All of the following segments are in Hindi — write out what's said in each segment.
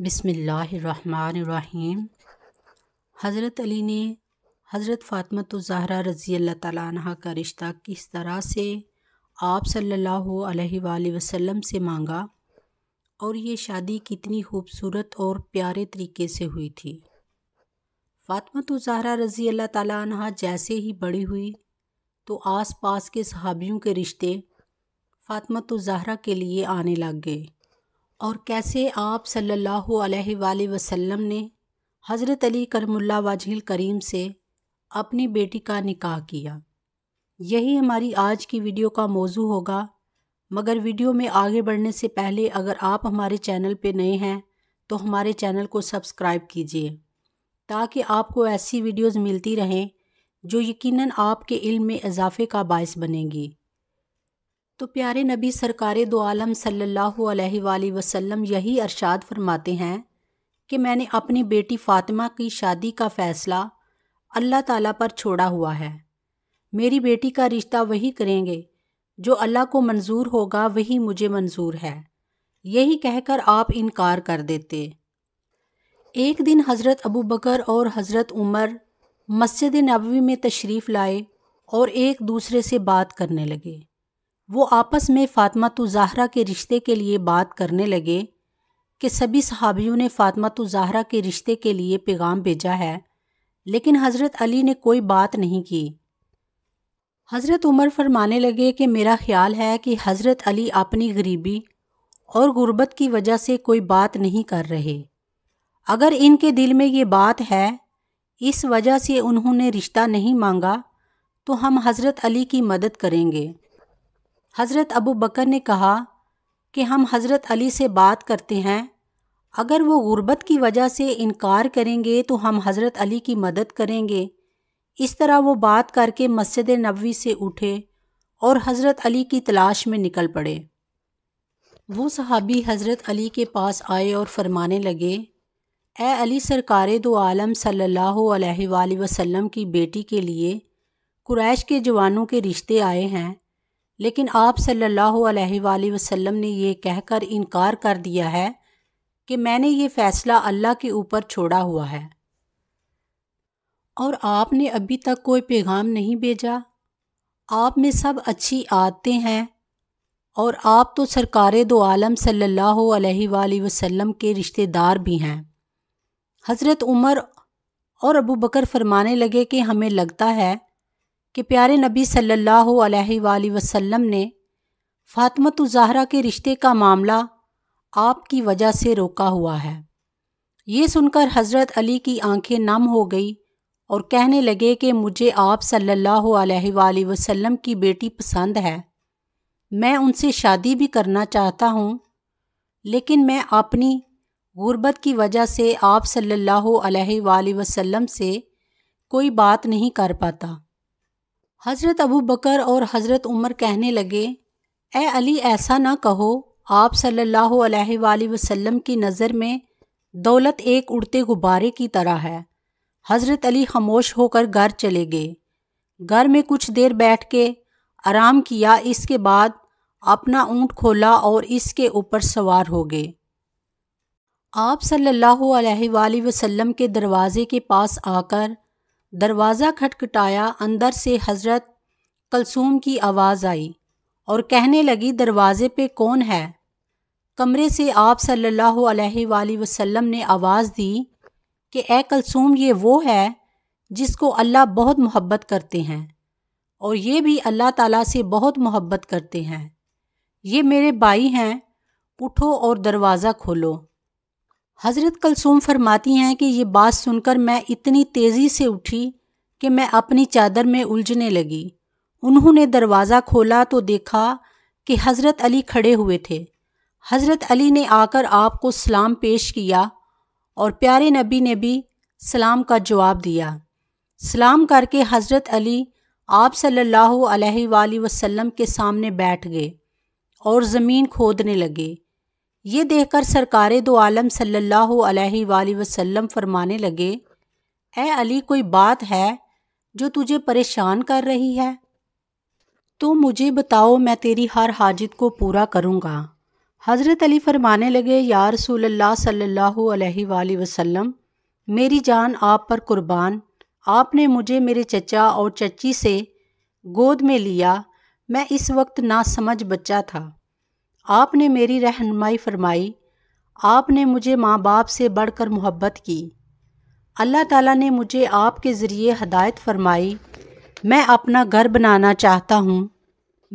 बिसमीम हज़रत अली ने हज़रत फ़ातमा ज़ाहरा ज़हरा रज़ी अल्लाह ताली का रिश्ता किस तरह से आप सल्लल्लाहु अलैहि से मांगा और ये शादी कितनी खूबसूरत और प्यारे तरीके से हुई थी फ़ातमा तो ज़हरा रज़ी अल्लाह तह जैसे ही बड़ी हुई तो आस पास के सहाबियों के रिश्ते फ़ातमा तो ज़हरा के लिए आने लग गए और कैसे आप सल्लल्लाहु अलैहि वसल्लम ने हज़रत अली करमुल्ला वाजिल करीम से अपनी बेटी का निकाह किया यही हमारी आज की वीडियो का मौजू होगा मगर वीडियो में आगे बढ़ने से पहले अगर आप हमारे चैनल पर नए हैं तो हमारे चैनल को सब्सक्राइब कीजिए ताकि आपको ऐसी वीडियोज़ मिलती रहें जो यकीनन आपके इल्म में इजाफे का बायस बनेंगी तो प्यारे नबी सरकार दो आलम सल्लल्लाहु वसल्लम यही अरशाद फरमाते हैं कि मैंने अपनी बेटी फ़ातिमा की शादी का फ़ैसला अल्लाह ताला पर छोड़ा हुआ है मेरी बेटी का रिश्ता वही करेंगे जो अल्लाह को मंजूर होगा वही मुझे मंजूर है यही कहकर आप इनकार कर देते एक दिन हज़रत अबू बकर और हज़रत उमर मस्जिद नबवी में तशरीफ़ लाए और एक दूसरे से बात करने लगे वो आपस में फ़ातमा तो ज़ाहरा के रिश्ते के लिए बात करने लगे कि सभी सहाबियों ने फ़ातिमा तो ज़ाहरा के रिश्ते के लिए पैगाम भेजा है लेकिन हज़रत अली ने कोई बात नहीं की हज़रत उमर फरमाने लगे कि मेरा ख्याल है कि हज़रत अली अपनी गरीबी और गुर्बत की वजह से कोई बात नहीं कर रहे अगर इनके दिल में ये बात है इस वजह से उन्होंने रिश्ता नहीं मांगा तो हम हज़रत अली की मदद करेंगे हज़रत अबू बकर ने कहा कि हम हज़रत अली से बात करते हैं अगर वो गुर्बत की वजह से इनकार करेंगे तो हम हज़रत अली की मदद करेंगे इस तरह वो बात करके मस्जिद नबवी से उठे और हज़रत अली की तलाश में निकल पड़े वो सहाबी हज़रत अली के पास आए और फरमाने लगे ए अली सरकार दो आलम सल्ला वसम की बेटी के लिए कुरैश के जवानों के रिश्ते आए हैं लेकिन आप सल्लल्लाहु अलैहि वसल्लम ने कह कहकर इनकार कर दिया है कि मैंने ये फ़ैसला अल्लाह के ऊपर छोड़ा हुआ है और आपने अभी तक कोई पैगाम नहीं भेजा आप में सब अच्छी आदतें हैं और आप तो सरकार दो आलम सल्ला वसम के रिश्तेदार भी हैं हज़रत उमर और अबू बकर फरमाने लगे कि हमें लगता है कि प्यारे नबी सल्लल्लाहु अलैहि वसल्लम ने फ़ातमत ज़ाहरा के रिश्ते का मामला आपकी वजह से रोका हुआ है ये सुनकर हज़रत अली की आंखें नम हो गई और कहने लगे कि मुझे आप सल्लल्लाहु अलैहि वसल्लम की बेटी पसंद है मैं उनसे शादी भी करना चाहता हूँ लेकिन मैं अपनी गुर्बत की वजह से आप सल्लल्लाहु अलैहि वसल्लम से कोई बात नहीं कर पाता हज़रत अबू बकर और हज़रत उमर कहने लगे ए अली ऐसा ना कहो आप सल्लल्लाहु अलैहि वसल्लम की नज़र में दौलत एक उड़ते गुब्बारे की तरह है हज़रत अली खामोश होकर घर चले गए घर में कुछ देर बैठ के आराम किया इसके बाद अपना ऊँट खोला और इसके ऊपर सवार हो गए आप सल्लल्लाहु अलैहि वसल्लम के दरवाज़े के पास आकर दरवाज़ा खटखटाया अंदर से हज़रत कलसूम की आवाज़ आई और कहने लगी दरवाज़े पे कौन है कमरे से आप सल्लल्लाहु अलैहि वसल्लम ने आवाज़ दी कि ए कलसूम ये वो है जिसको अल्लाह बहुत मोहब्बत करते हैं और ये भी अल्लाह ताला से बहुत मोहब्बत करते हैं ये मेरे भाई हैं उठो और दरवाज़ा खोलो हज़रत कलसूम फरमाती हैं कि ये बात सुनकर मैं इतनी तेज़ी से उठी कि मैं अपनी चादर में उलझने लगी उन्होंने दरवाज़ा खोला तो देखा कि हज़रत अली खड़े हुए थे हज़रत अली ने आकर आपको सलाम पेश किया और प्यारे नबी ने भी सलाम का जवाब दिया सलाम करके हज़रत अली आप सल्लल्लाहु अलैहि वसल्लम के सामने बैठ गए और ज़मीन खोदने लगे ये देखकर सरकार दो आलम सल्ला वसम फरमाने लगे ए अली कोई बात है जो तुझे परेशान कर रही है तो मुझे बताओ मैं तेरी हर हाजत को पूरा करूँगा हज़रत अली फरमाने लगे यार रसूलुल्लाह सल्ला अलैहि मेरी जान आप पर कुर्बान आपने मुझे मेरे चचा और चची से गोद में लिया मैं इस वक्त ना समझ बच्चा था आपने मेरी रहनमाई फरमाई आपने मुझे माँ बाप से बढ़कर मोहब्बत की अल्लाह ताला ने मुझे आपके ज़रिए हदायत फरमाई मैं अपना घर बनाना चाहता हूँ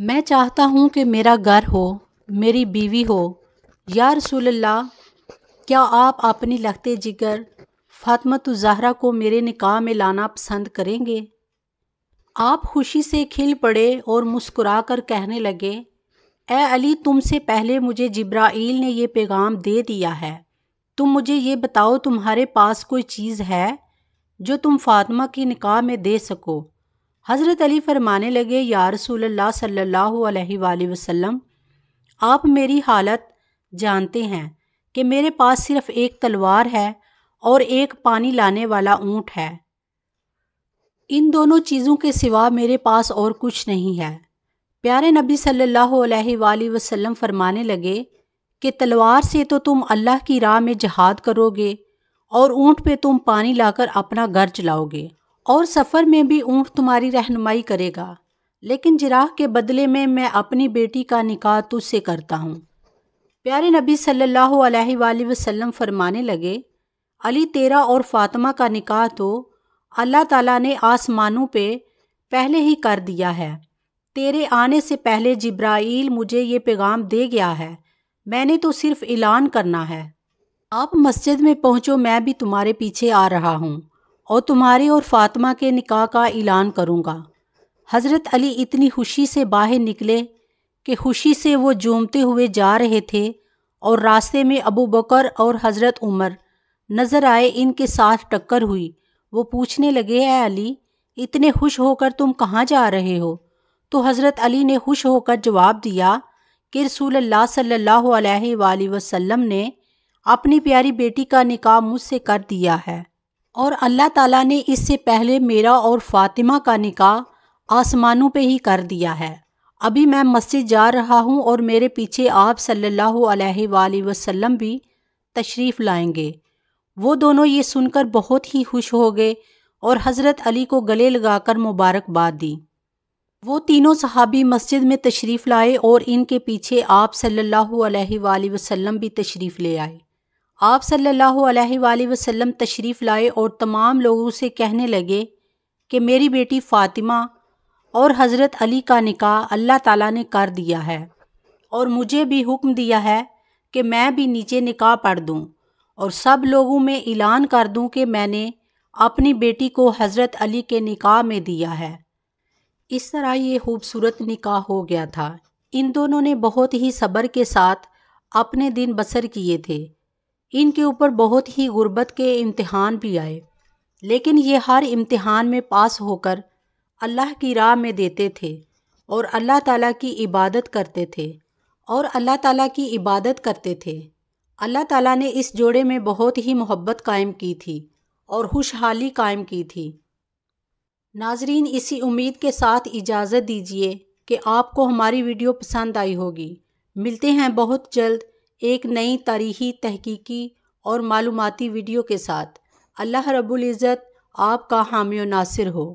मैं चाहता हूँ कि मेरा घर हो मेरी बीवी हो या रसूल्ला क्या आप अपनी लगते जिगर फातमत ज़हरा को मेरे निकाह में लाना पसंद करेंगे आप खुशी से खिल पड़े और मुस्कुरा कर कहने लगे ए अली तुमसे पहले मुझे जिब्राइल ने यह पैगाम दे दिया है तुम मुझे ये बताओ तुम्हारे पास कोई चीज़ है जो तुम फातिमा की निकाह में दे सको हज़रत अली फरमाने लगे या रसूलुल्लाह सल्लल्लाहु अलैहि वसल्लम आप मेरी हालत जानते हैं कि मेरे पास सिर्फ़ एक तलवार है और एक पानी लाने वाला ऊँट है इन दोनों चीज़ों के सिवा मेरे पास और कुछ नहीं है प्यारे नबी सल्लल्लाहु अलैहि वसल्लम फरमाने लगे कि तलवार से तो तुम अल्लाह की राह में जहाद करोगे और ऊँट पे तुम पानी लाकर अपना घर चलाओगे और सफ़र में भी ऊँट तुम्हारी रहनुमाई करेगा लेकिन जिराह के बदले में मैं अपनी बेटी का निकाह तुझसे करता हूँ प्यारे नबी सल्लल्लाहु अलैहि वसल्लम फरमाने लगे अली तेरा और फातिमा का निकाह तो अल्लाह ताला ने आसमानों पे पहले ही कर दिया है तेरे आने से पहले जिब्राइल मुझे ये पैगाम दे गया है मैंने तो सिर्फ ऐलान करना है आप मस्जिद में पहुँचो मैं भी तुम्हारे पीछे आ रहा हूँ और तुम्हारे और फातिमा के निकाह का ऐलान करूँगा हज़रत अली इतनी खुशी से बाहर निकले कि खुशी से वो जूमते हुए जा रहे थे और रास्ते में अबू बकर और हज़रत उमर नज़र आए इनके साथ टक्कर हुई वो पूछने लगे है अली इतने खुश होकर तुम कहाँ जा रहे हो तो हज़रत अली ने खुश होकर जवाब दिया कि रसूल सल्ला वसम ने अपनी प्यारी बेटी का निकाह मुझसे कर दिया है और अल्लाह ताला ने इससे पहले मेरा और फातिमा का निकाह आसमानों पे ही कर दिया है अभी मैं मस्जिद जा रहा हूँ और मेरे पीछे आप सल्लल्लाहु अलैहि वसल्लम भी तशरीफ़ लाएंगे वो दोनों ये सुनकर बहुत ही खुश हो गए और हज़रत अली को गले लगाकर मुबारकबाद दी वो तीनों सहाबी मस्जिद में तशरीफ़ लाए और इनके पीछे आप सल्लल्लाहु अलैहि वसल्लम भी तशरीफ़ ले आए आप सल्लल्लाहु अलैहि वसल्लम तशरीफ़ लाए और तमाम लोगों से कहने लगे कि मेरी बेटी फ़ातिमा और हज़रत अली का निकाह अल्लाह ताला ने कर दिया है और मुझे भी हुक्म दिया है कि मैं भी नीचे निकाह पढ़ दूँ और सब लोगों में ऐलान कर दूँ कि मैंने अपनी बेटी को हज़रत अली के निकाह में दिया है इस तरह ये खूबसूरत निकाह हो गया था इन दोनों ने बहुत ही सब्र के साथ अपने दिन बसर किए थे इनके ऊपर बहुत ही गुर्बत के इम्तहान भी आए लेकिन ये हर इम्तहान में पास होकर अल्लाह की राह में देते थे और अल्लाह ताला की इबादत करते थे और अल्लाह ताला की इबादत करते थे अल्लाह ताला ने इस जोड़े में बहुत ही मोहब्बत कायम की थी और खुशहाली कायम की थी नाजरीन इसी उम्मीद के साथ इजाज़त दीजिए कि आपको हमारी वीडियो पसंद आई होगी मिलते हैं बहुत जल्द एक नई तारीखी तहकीकी और मालूमती वीडियो के साथ अल्लाह रब्बुल इज़्ज़त आपका हामी नासिर हो